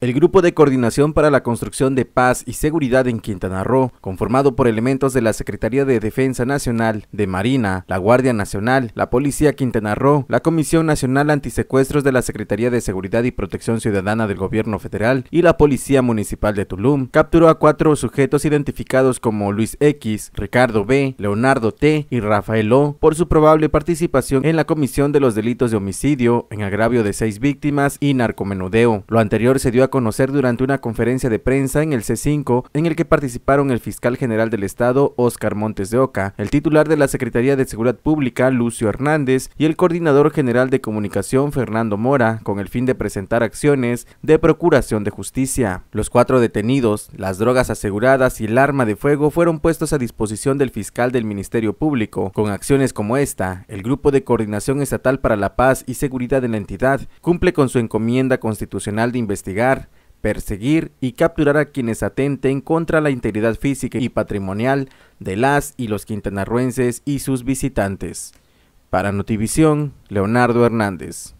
El Grupo de Coordinación para la Construcción de Paz y Seguridad en Quintana Roo, conformado por elementos de la Secretaría de Defensa Nacional, de Marina, la Guardia Nacional, la Policía Quintana Roo, la Comisión Nacional Antisecuestros de la Secretaría de Seguridad y Protección Ciudadana del Gobierno Federal y la Policía Municipal de Tulum, capturó a cuatro sujetos identificados como Luis X, Ricardo B, Leonardo T y Rafael O por su probable participación en la comisión de los delitos de homicidio en agravio de seis víctimas y narcomenudeo. Lo anterior se dio a conocer durante una conferencia de prensa en el C5 en el que participaron el fiscal general del Estado, Óscar Montes de Oca, el titular de la Secretaría de Seguridad Pública, Lucio Hernández, y el coordinador general de comunicación, Fernando Mora, con el fin de presentar acciones de procuración de justicia. Los cuatro detenidos, las drogas aseguradas y el arma de fuego fueron puestos a disposición del fiscal del Ministerio Público. Con acciones como esta, el Grupo de Coordinación Estatal para la Paz y Seguridad de la entidad cumple con su encomienda constitucional de investigar perseguir y capturar a quienes atenten contra la integridad física y patrimonial de las y los quintanarruenses y sus visitantes. Para Notivisión, Leonardo Hernández.